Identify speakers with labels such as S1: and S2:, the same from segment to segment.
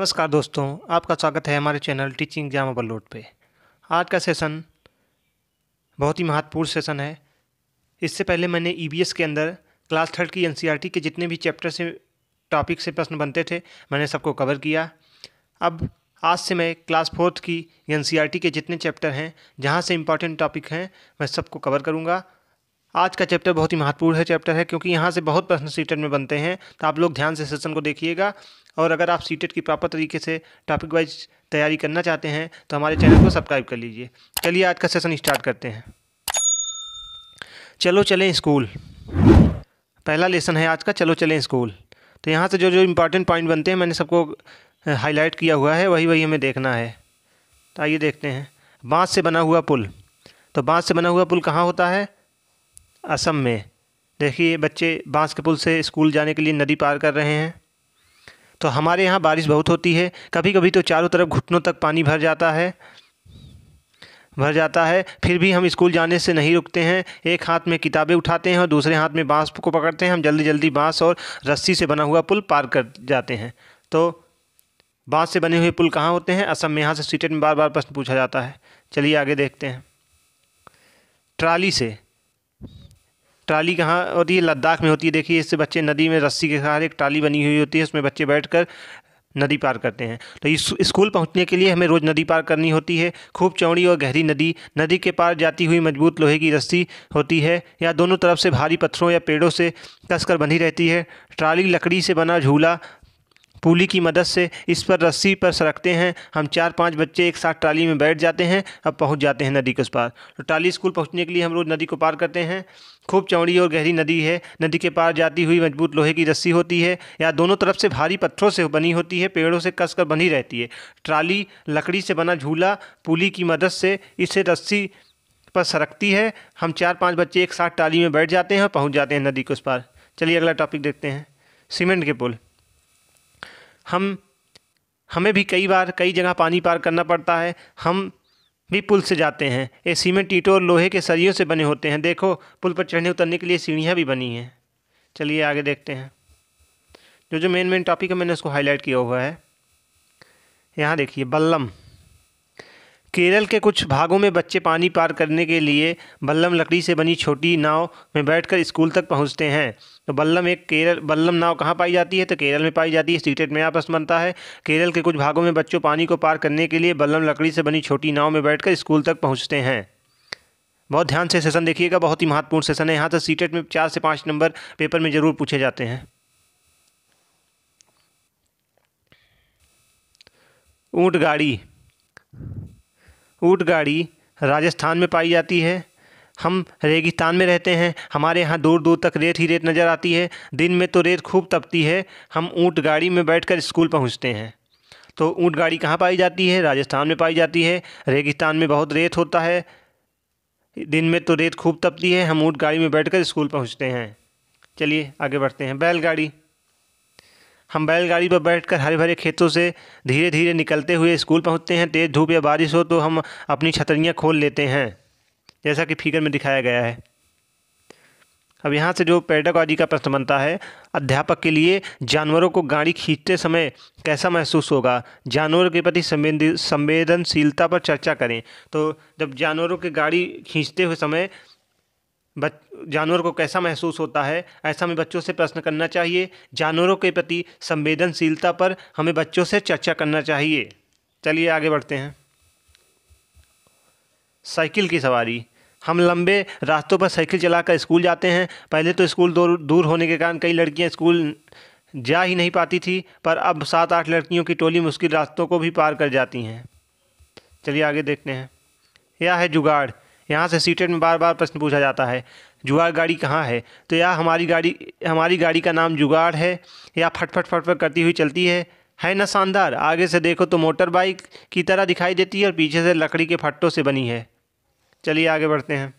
S1: नमस्कार दोस्तों आपका स्वागत है हमारे चैनल टीचिंग एग्जाम ओवरलोड पे आज का सेशन बहुत ही महत्वपूर्ण सेशन है इससे पहले मैंने ईबीएस e के अंदर क्लास थर्ड की एनसीईआरटी e के जितने भी चैप्टर से टॉपिक से प्रश्न बनते थे मैंने सबको कवर किया अब आज से मैं क्लास फोर्थ की एन e के जितने चैप्टर हैं जहाँ से इम्पॉर्टेंट टॉपिक हैं मैं सबको कवर करूँगा आज का चैप्टर बहुत ही महत्वपूर्ण है चैप्टर है क्योंकि यहाँ से बहुत प्रश्न सीटेट में बनते हैं तो आप लोग ध्यान से सेशन को देखिएगा और अगर आप सीटेट की प्रॉपर तरीके से टॉपिक वाइज तैयारी करना चाहते हैं तो हमारे चैनल को सब्सक्राइब कर लीजिए चलिए आज का सेशन स्टार्ट करते हैं चलो चलें स्कूल पहला लेसन है आज का चलो चलें स्कूल तो यहाँ से जो जो इम्पॉर्टेंट पॉइंट बनते हैं मैंने सबको हाईलाइट किया हुआ है वही वही हमें देखना है तो आइए देखते हैं बाँस से बना हुआ पुल तो बाँस से बना हुआ पुल कहाँ होता है असम में देखिए बच्चे बांस के पुल से स्कूल जाने के लिए नदी पार कर रहे हैं तो हमारे यहाँ बारिश बहुत होती है कभी कभी तो चारों तरफ घुटनों तक पानी भर जाता है भर जाता है फिर भी हम स्कूल जाने से नहीं रुकते हैं एक हाथ में किताबें उठाते हैं और दूसरे हाथ में बांस को पकड़ते हैं हम जल्दी जल्दी बांस और रस्सी से बना हुआ पुल पार कर जाते हैं तो बांस से बने हुए पुल कहाँ होते हैं असम में यहाँ से सीटेट में बार बार प्रश्न पूछा जाता है चलिए आगे देखते हैं ट्राली से ट्राली कहाँ और ये लद्दाख में होती है देखिए इससे बच्चे नदी में रस्सी के सहारे एक ट्राली बनी हुई होती है उसमें बच्चे बैठकर नदी पार करते हैं तो इस स्कूल पहुंचने के लिए हमें रोज़ नदी पार करनी होती है खूब चौड़ी और गहरी नदी नदी के पार जाती हुई मजबूत लोहे की रस्सी होती है या दोनों तरफ से भारी पत्थरों या पेड़ों से कसकर बंधी रहती है ट्राली लकड़ी से बना झूला पुली की मदद से इस पर रस्सी पर सरकते हैं हम चार पांच बच्चे एक साथ ट्राली में बैठ जाते हैं अब पहुंच जाते हैं नदी के उस पार तो ट्राली स्कूल पहुंचने के लिए हम रोज़ नदी को पार करते हैं खूब चौड़ी और गहरी नदी है नदी के पार जाती हुई मजबूत लोहे की रस्सी होती है या दोनों तरफ से भारी पत्थरों से बनी होती है पेड़ों से कसकर बनी रहती है ट्राली लकड़ी से बना झूला पुली की मदद से इसे रस्सी पर सरकती है हम चार पांच बच्चे एक साथ ट्राली में बैठ जाते हैं और पहुँच जाते हैं नदी के उस पार चलिए अगला टॉपिक देखते हैं सीमेंट के पुल हम हमें भी कई बार कई जगह पानी पार करना पड़ता है हम भी पुल से जाते हैं ये सीमेंट ईटों और लोहे के सरियों से बने होते हैं देखो पुल पर चढ़ने उतरने के लिए सीढ़ियाँ भी बनी हैं चलिए आगे देखते हैं जो जो मेन मेन टॉपिक है मैंने उसको हाईलाइट किया हुआ है यहाँ देखिए बल्लम केरल के कुछ भागों में बच्चे पानी पार करने के लिए बल्लम लकड़ी से बनी छोटी नाव में बैठकर स्कूल तक पहुंचते हैं तो बल्लम एक केरल बल्लम नाव कहाँ पाई जाती है तो केरल में पाई जाती है सीटेट में आपस बनता है केरल के कुछ भागों में बच्चों पानी को पार करने के लिए बल्लम लकड़ी से बनी छोटी नाव में बैठकर स्कूल तक पहुँचते हैं बहुत ध्यान से सेशन देखिएगा बहुत ही महत्वपूर्ण सेशन है यहाँ से सीटेट में चार से पाँच नंबर पेपर में ज़रूर पूछे जाते हैं ऊँट गाड़ी ऊँट गाड़ी राजस्थान में पाई जाती है हम रेगिस्तान में रहते हैं हमारे यहाँ दूर दूर तक रेत ही रेत नज़र आती है दिन में तो रेत खूब तपती है हम ऊँट गाड़ी में बैठकर स्कूल पहुँचते हैं तो ऊँट गाड़ी कहाँ पाई जाती है राजस्थान में पाई जाती है रेगिस्तान में बहुत रेत होता है दिन में तो रेत खूब तपती है हम ऊँट गाड़ी में बैठकर स्कूल पहुँचते हैं चलिए आगे बढ़ते हैं बैलगाड़ी हम बैलगाड़ी पर बैठकर हरे भरे खेतों से धीरे धीरे निकलते हुए स्कूल पहुँचते हैं तेज़ धूप या बारिश हो तो हम अपनी छतरियाँ खोल लेते हैं जैसा कि फिगर में दिखाया गया है अब यहाँ से जो पेडागॉजी का प्रश्न बनता है अध्यापक के लिए जानवरों को गाड़ी खींचते समय कैसा महसूस होगा जानवर के प्रति संवेदनशीलता पर चर्चा करें तो जब जानवरों के गाड़ी खींचते हुए समय जानवर को कैसा महसूस होता है ऐसा हमें बच्चों से प्रश्न करना चाहिए जानवरों के प्रति संवेदनशीलता पर हमें बच्चों से चर्चा करना चाहिए चलिए आगे बढ़ते हैं साइकिल की सवारी हम लंबे रास्तों पर साइकिल चलाकर स्कूल जाते हैं पहले तो स्कूल दूर दूर होने के कारण कई लड़कियां स्कूल जा ही नहीं पाती थी पर अब सात आठ लड़कियों की टोली मुश्किल रास्तों को भी पार कर जाती हैं चलिए आगे देखते हैं यह है जुगाड़ यहाँ से सीटेट में बार बार प्रश्न पूछा जाता है जुगाड़ गाड़ी कहाँ है तो यह हमारी गाड़ी हमारी गाड़ी का नाम जुगाड़ है या फटफट फटफट करती हुई चलती है है ना शानदार आगे से देखो तो मोटर बाइक की तरह दिखाई देती है और पीछे से लकड़ी के फट्टों से बनी है चलिए आगे बढ़ते हैं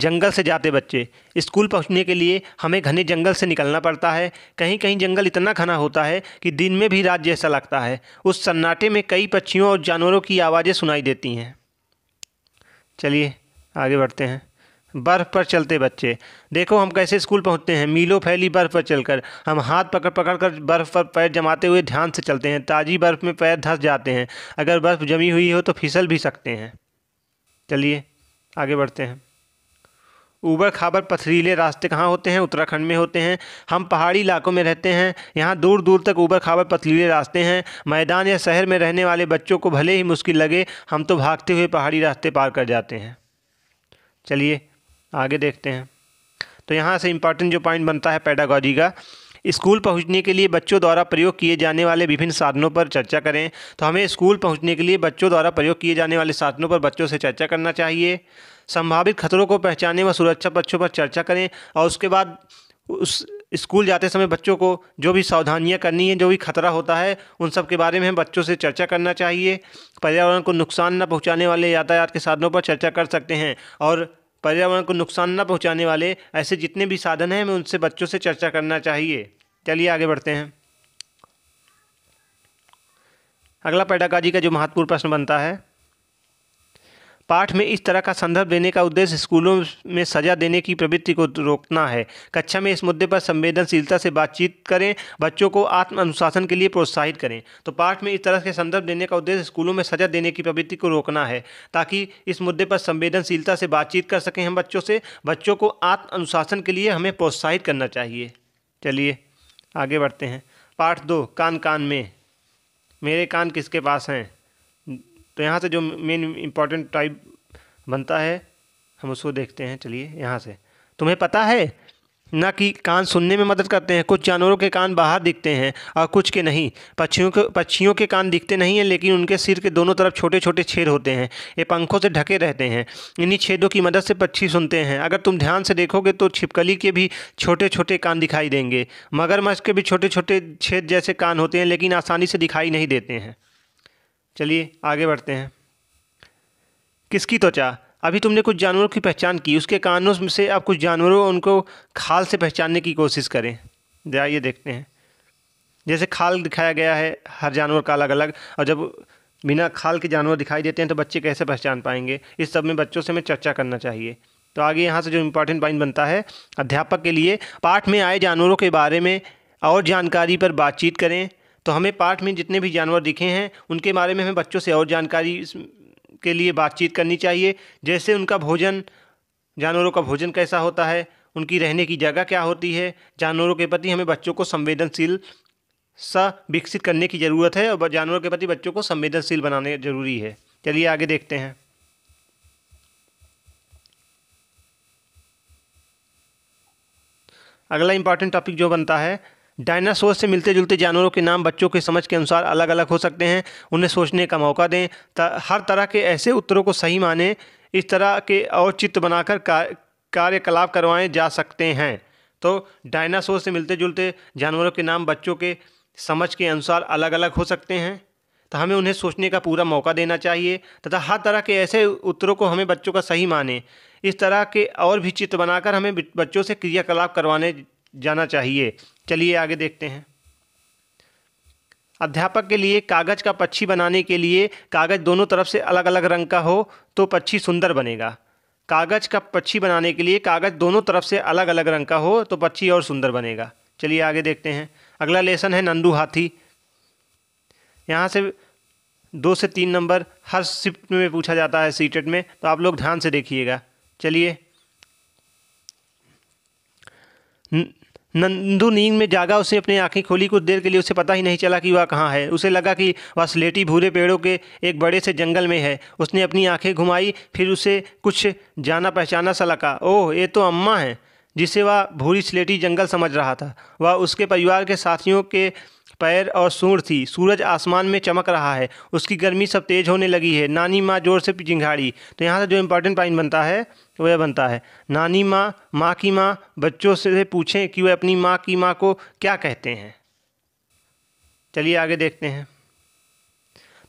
S1: जंगल से जाते बच्चे स्कूल पहुंचने के लिए हमें घने जंगल से निकलना पड़ता है कहीं कहीं जंगल इतना घना होता है कि दिन में भी रात जैसा लगता है उस सन्नाटे में कई पक्षियों और जानवरों की आवाज़ें सुनाई देती हैं चलिए आगे बढ़ते हैं बर्फ़ पर चलते बच्चे देखो हम कैसे स्कूल पहुंचते हैं मीलों फैली बर्फ़ पर चलकर हम हाथ पकड़ पकड़ कर बर्फ़ पर पैर जमाते हुए ध्यान से चलते हैं ताज़ी बर्फ़ में पैर धंस जाते हैं अगर बर्फ़ जमी हुई हो तो फिसल भी सकते हैं चलिए आगे बढ़ते हैं ऊबर खाबर पथरीले रास्ते कहाँ होते हैं उत्तराखंड में होते हैं हम पहाड़ी इलाकों में रहते हैं यहाँ दूर दूर तक ऊबर खाबर पथरीले रास्ते हैं मैदान या शहर में रहने वाले बच्चों को भले ही मुश्किल लगे हम तो भागते हुए पहाड़ी रास्ते पार कर जाते हैं चलिए आगे देखते हैं तो यहाँ से इम्पॉर्टेंट जो पॉइंट बनता है पैडागॉजी का स्कूल पहुंचने के लिए बच्चों द्वारा प्रयोग किए जाने वाले विभिन्न साधनों पर चर्चा करें तो हमें स्कूल पहुंचने के लिए बच्चों द्वारा प्रयोग किए जाने वाले साधनों पर बच्चों से चर्चा करना चाहिए संभावित खतरों को पहचाने व सुरक्षा पक्षों पर चर्चा करें और उसके बाद उस स्कूल जाते समय बच्चों को जो भी सावधानियां करनी है जो भी खतरा होता है उन सब के बारे में बच्चों से चर्चा करना चाहिए पर्यावरण को नुकसान न पहुंचाने वाले यातायात के साधनों पर चर्चा कर सकते हैं और पर्यावरण को नुकसान न पहुंचाने वाले ऐसे जितने भी साधन हैं हमें उनसे बच्चों से चर्चा करना चाहिए चलिए आगे बढ़ते हैं अगला पैडाकाजी का जो महत्वपूर्ण प्रश्न बनता है पाठ में इस तरह का संदर्भ देने का उद्देश्य स्कूलों में सजा देने की प्रवृत्ति को रोकना है कक्षा में इस मुद्दे पर संवेदनशीलता से बातचीत करें बच्चों को आत्म अनुशासन के लिए प्रोत्साहित करें तो पाठ में इस तरह के संदर्भ देने का उद्देश्य स्कूलों में सजा देने की प्रवृत्ति को रोकना है ताकि इस मुद्दे पर संवेदनशीलता से बातचीत कर सकें हम बच्चों से बच्चों को आत्म अनुशासन के लिए हमें प्रोत्साहित करना चाहिए चलिए आगे बढ़ते हैं पाठ दो कान कान में मेरे कान किसके पास हैं तो यहाँ से जो मेन इम्पॉर्टेंट टाइप बनता है हम उसको देखते हैं चलिए यहाँ से तुम्हें पता है ना कि कान सुनने में मदद करते हैं कुछ जानवरों के कान बाहर दिखते हैं और कुछ के नहीं पक्षियों के पक्षियों के कान दिखते नहीं हैं लेकिन उनके सिर के दोनों तरफ छोटे छोटे छेद होते हैं ये पंखों से ढके रहते हैं इन्हीं छेदों की मदद से पक्षी सुनते हैं अगर तुम ध्यान से देखोगे तो छिपकली के भी छोटे छोटे कान दिखाई देंगे मगरमच्छ के भी छोटे छोटे छेद जैसे कान होते हैं लेकिन आसानी से दिखाई नहीं देते हैं चलिए आगे बढ़ते हैं किसकी त्वचा अभी तुमने कुछ जानवरों की पहचान की उसके कानों से आप कुछ जानवरों उनको खाल से पहचानने की कोशिश करें आइए देखते हैं जैसे खाल दिखाया गया है हर जानवर का अलग अलग और जब बिना खाल के जानवर दिखाई देते हैं तो बच्चे कैसे पहचान पाएंगे इस सब में बच्चों से हमें चर्चा करना चाहिए तो आगे यहाँ से जो इम्पोर्टेंट पॉइंट बनता है अध्यापक के लिए पाठ में आए जानवरों के बारे में और जानकारी पर बातचीत करें तो हमें पाठ में जितने भी जानवर दिखे हैं उनके बारे में हमें बच्चों से और जानकारी के लिए बातचीत करनी चाहिए जैसे उनका भोजन जानवरों का भोजन कैसा होता है उनकी रहने की जगह क्या होती है जानवरों के प्रति हमें बच्चों को संवेदनशील सा विकसित करने की ज़रूरत है और जानवरों के प्रति बच्चों को संवेदनशील बनाने जरूरी है चलिए आगे देखते हैं अगला इम्पॉर्टेंट टॉपिक जो बनता है डायनासोर से मिलते जुलते जानवरों के नाम बच्चों के समझ के अनुसार अलग अलग हो सकते हैं उन्हें सोचने का मौका दें हर तरह के ऐसे उत्तरों को सही माने इस तरह के और चित्र बनाकर कार्यकलाप करवाए जा सकते हैं तो डायनासोर से मिलते जुलते जानवरों के नाम बच्चों के समझ के अनुसार अलग अलग हो सकते हैं तो हमें उन्हें सोचने का पूरा मौका देना चाहिए तथा हर तरह के ऐसे उत्तरों को हमें बच्चों का सही माने इस तरह के और भी चित्र बनाकर हमें बच्चों से क्रियाकलाप करवाने जाना चाहिए चलिए आगे देखते हैं अध्यापक के लिए कागज़ का पक्षी बनाने के लिए कागज़ दोनों तरफ से अलग अलग रंग का हो तो पक्षी सुंदर बनेगा कागज़ का पक्षी बनाने के लिए कागज़ दोनों तरफ से अलग अलग रंग का हो तो पक्षी और सुंदर बनेगा चलिए आगे देखते हैं अगला लेसन है नंदू हाथी यहाँ से दो से तीन नंबर हर शिफ्ट में पूछा जाता है सीटेट में तो आप लोग ध्यान से देखिएगा चलिए नंदू नींद में जागा उसने अपनी आंखें खोली कुछ देर के लिए उसे पता ही नहीं चला कि वह कहाँ है उसे लगा कि वह स्लेटी भूरे पेड़ों के एक बड़े से जंगल में है उसने अपनी आंखें घुमाई फिर उसे कुछ जाना पहचाना सा लगा ओह ये तो अम्मा हैं जिसे वह भूरी स्लेटी जंगल समझ रहा था वह उसके परिवार के साथियों के पैर और सूर थी सूरज आसमान में चमक रहा है उसकी गर्मी सब तेज़ होने लगी है नानी माँ जोर से चिंघाड़ी तो यहाँ से जो इम्पोर्टेंट पॉइंट बनता है वह बनता है नानी माँ माँ की माँ बच्चों से पूछें कि वह अपनी माँ की माँ को क्या कहते हैं चलिए आगे देखते हैं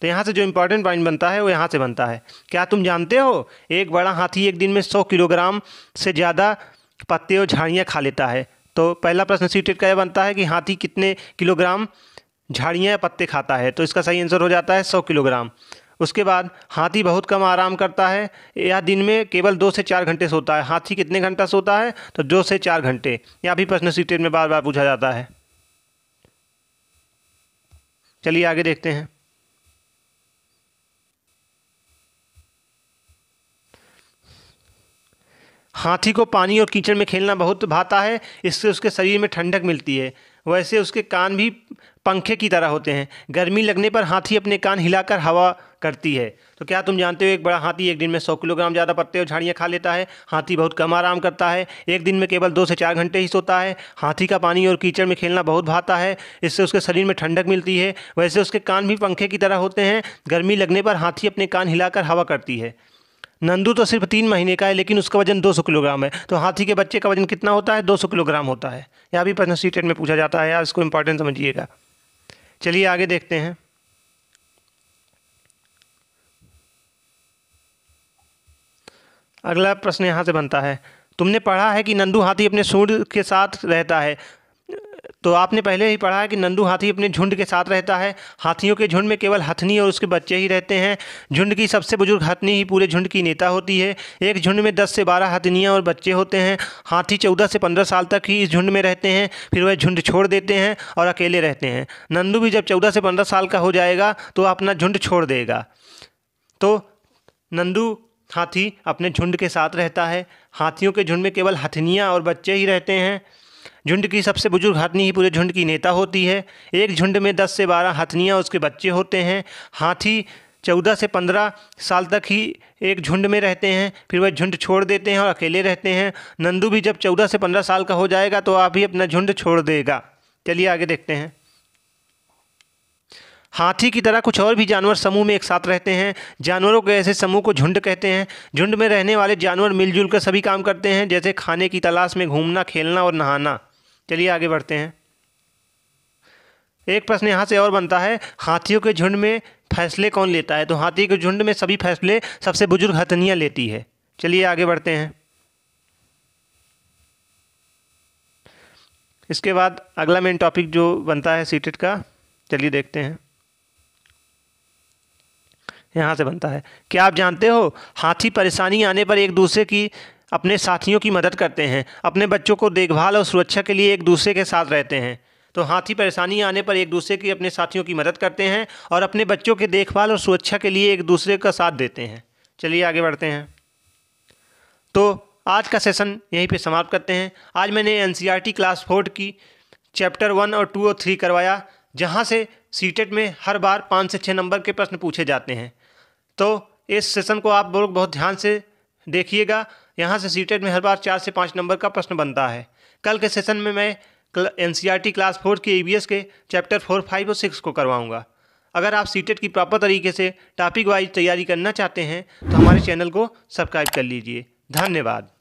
S1: तो यहाँ से जो इम्पोर्टेंट पॉइंट बनता है वो यहाँ से बनता है क्या तुम जानते हो एक बड़ा हाथी एक दिन में सौ किलोग्राम से ज़्यादा पत्ते और झाड़ियाँ खा लेता है तो पहला प्रश्न सी टेट का यह बनता है कि हाथी कितने किलोग्राम झाड़ियाँ या पत्ते खाता है तो इसका सही आंसर हो जाता है सौ किलोग्राम उसके बाद हाथी बहुत कम आराम करता है या दिन में केवल दो से चार घंटे सोता है हाथी कितने घंटा सोता है तो दो से चार घंटे यह भी प्रश्न सीटेट में बार बार पूछा जाता है चलिए आगे देखते हैं हाथी को पानी और कीचड़ में खेलना बहुत भाता है इससे उसके शरीर में ठंडक मिलती है वैसे उसके कान भी पंखे की तरह होते हैं गर्मी लगने पर हाथी अपने कान हिलाकर हवा करती है तो क्या तुम जानते हो एक बड़ा हाथी एक दिन में सौ किलोग्राम ज़्यादा पत्ते और झाड़ियाँ खा लेता है हाथी बहुत कम आराम करता है एक दिन में केवल दो से चार घंटे ही सोता है हाथी का पानी और कीचड़ में खेलना बहुत भाता है इससे उसके शरीर में ठंडक मिलती है वैसे उसके कान भी पंखे की तरह होते हैं गर्मी लगने पर हाथी अपने कान हिलाकर हवा करती है नंदू तो सिर्फ तीन महीने का है लेकिन उसका वजन दो सौ किलोग्राम है तो हाथी के बच्चे का वजन कितना होता है दो सौ किलोग्राम होता है यह भी प्रश्न सी टेट में पूछा जाता है या इसको इंपॉर्टेंट समझिएगा चलिए आगे देखते हैं अगला प्रश्न यहाँ से बनता है तुमने पढ़ा है कि नंदू हाथी अपने सूर्य के साथ रहता है तो आपने पहले ही पढ़ा है कि नंदू हाथी अपने झुंड के साथ रहता है हाथियों के झुंड में केवल हथनी और उसके बच्चे ही रहते हैं झुंड की सबसे बुजुर्ग हथनी ही पूरे झुंड की नेता होती है एक झुंड में दस से बारह हथनियाँ और बच्चे होते हैं हाथी चौदह से पंद्रह साल तक ही इस झुंड में रहते हैं फिर वह झुंड छोड़ देते हैं और अकेले रहते हैं नंदू भी जब चौदह से पंद्रह साल का हो जाएगा तो अपना झुंड छोड़ देगा तो नंदू हाथी अपने झुंड के साथ रहता है हाथियों के झुंड में केवल हथनियाँ और बच्चे ही रहते हैं झुंड की सबसे बुजुर्ग हथनी ही पूरे झुंड की नेता होती है एक झुंड में दस से बारह हथनियाँ उसके बच्चे होते हैं हाथी चौदह से पंद्रह साल तक ही एक झुंड में रहते हैं फिर वह झुंड छोड़ देते हैं और अकेले रहते हैं नंदू भी जब चौदह से पंद्रह साल का हो जाएगा तो आप ही अपना झुंड छोड़ देगा चलिए आगे देखते हैं हाथी की तरह कुछ और भी जानवर समूह में एक साथ रहते हैं जानवरों के ऐसे समूह को झुंड कहते हैं झुंड में रहने वाले जानवर मिलजुल कर सभी काम करते हैं जैसे खाने की तलाश में घूमना खेलना और नहाना चलिए आगे बढ़ते हैं एक प्रश्न यहाँ से और बनता है हाथियों के झुंड में फैसले कौन लेता है तो हाथी के झुंड में सभी फैसले सबसे बुजुर्ग हथनियाँ लेती है चलिए आगे बढ़ते हैं इसके बाद अगला मेन टॉपिक जो बनता है सीटेट का चलिए देखते हैं यहाँ से बनता है क्या आप जानते हो हाथी परेशानी आने पर एक दूसरे की अपने साथियों की मदद करते हैं अपने बच्चों को देखभाल और सुरक्षा के लिए एक दूसरे के साथ रहते हैं तो हाथी परेशानी आने पर एक दूसरे की अपने साथियों की मदद करते हैं और अपने बच्चों के देखभाल और सुरक्षा के लिए एक दूसरे का साथ देते हैं चलिए आगे बढ़ते हैं तो आज का सेशन यहीं पे समाप्त करते हैं आज मैंने एन क्लास फोर्थ की चैप्टर वन और टू और थ्री करवाया जहाँ से सी e में हर बार पाँच से छः नंबर के प्रश्न पूछे जाते हैं तो इस सेशन को आप लोग बहुत ध्यान से देखिएगा यहाँ से सीटेट में हर बार चार से पाँच नंबर का प्रश्न बनता है कल के सेशन में मैं एन क्लास फोर की ई के चैप्टर फोर फाइव और सिक्स को करवाऊँगा अगर आप सीटेट की प्रॉपर तरीके से टॉपिक वाइज तैयारी करना चाहते हैं तो हमारे चैनल को सब्सक्राइब कर लीजिए धन्यवाद